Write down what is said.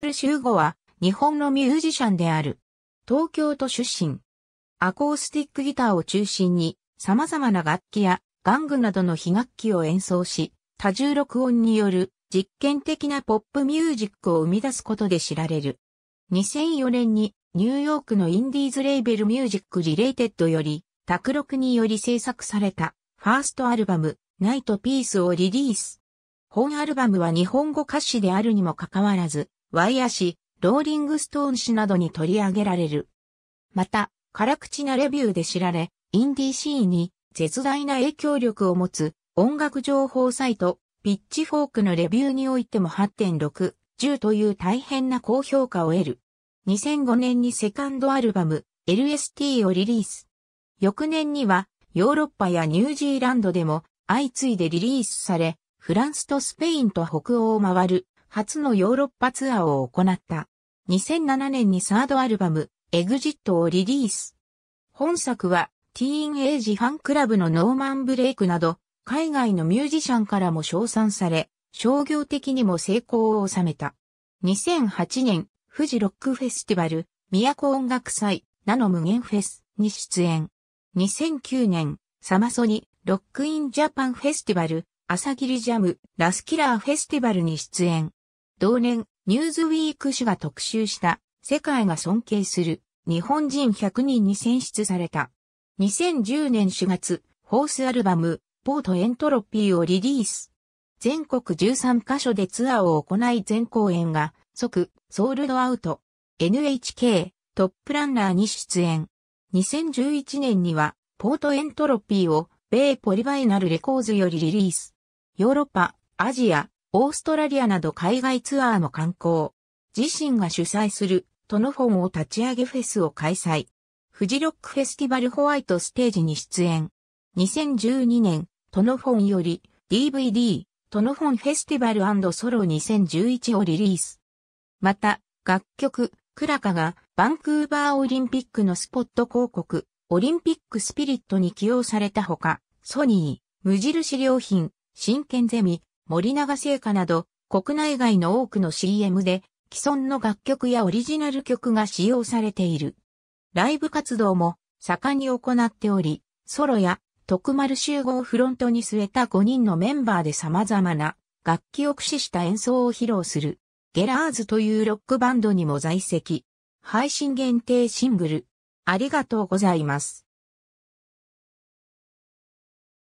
ル・シューゴは日本のミュージシャンである。東京都出身。アコースティックギターを中心に様々な楽器や玩具などの非楽器を演奏し、多重録音による実験的なポップミュージックを生み出すことで知られる。2004年にニューヨークのインディーズレーベルミュージックリレイテッドより、卓録により制作されたファーストアルバム、ナイトピースをリリース。本アルバムは日本語歌詞であるにもかかわらず、ワイヤ誌、ローリングストーン誌などに取り上げられる。また、辛口なレビューで知られ、インディーシーに絶大な影響力を持つ音楽情報サイト、ピッチフォークのレビューにおいても8.6、10という大変な高評価を得る。2005年にセカンドアルバム、LST をリリース。翌年には、ヨーロッパやニュージーランドでも相次いでリリースされ、フランスとスペインと北欧を回る初のヨーロッパツアーを行った。2007年にサードアルバム、エグジットをリリース。本作は、ティーンエイジファンクラブのノーマン・ブレイクなど、海外のミュージシャンからも称賛され、商業的にも成功を収めた。2008年、富士ロックフェスティバル、都音楽祭、ナノ無限フェスに出演。2009年、サマソニ、ロックインジャパンフェスティバル、朝霧ジャム、ラスキラーフェスティバルに出演。同年、ニューズウィーク誌が特集した、世界が尊敬する、日本人100人に選出された。2010年4月、ホースアルバム、ポートエントロピーをリリース。全国13カ所でツアーを行い全公演が、即、ソールドアウト。NHK、トップランナーに出演。2011年には、ポートエントロピーを、米ポリバイナルレコーズよりリリース。ヨーロッパ、アジア、オーストラリアなど海外ツアーも観光。自身が主催するトノフォンを立ち上げフェスを開催。フジロックフェスティバルホワイトステージに出演。2012年、トノフォンより DVD、トノフォンフェスティバルソロ2011をリリース。また、楽曲、クラカがバンクーバーオリンピックのスポット広告、オリンピックスピリットに起用されたほか、ソニー、無印良品、真剣ゼミ、森永製菓など、国内外の多くの CM で、既存の楽曲やオリジナル曲が使用されている。ライブ活動も盛んに行っており、ソロや徳丸集合フロントに据えた5人のメンバーで様々な楽器を駆使した演奏を披露する。ゲラーズというロックバンドにも在籍。配信限定シングル。ありがとうございます。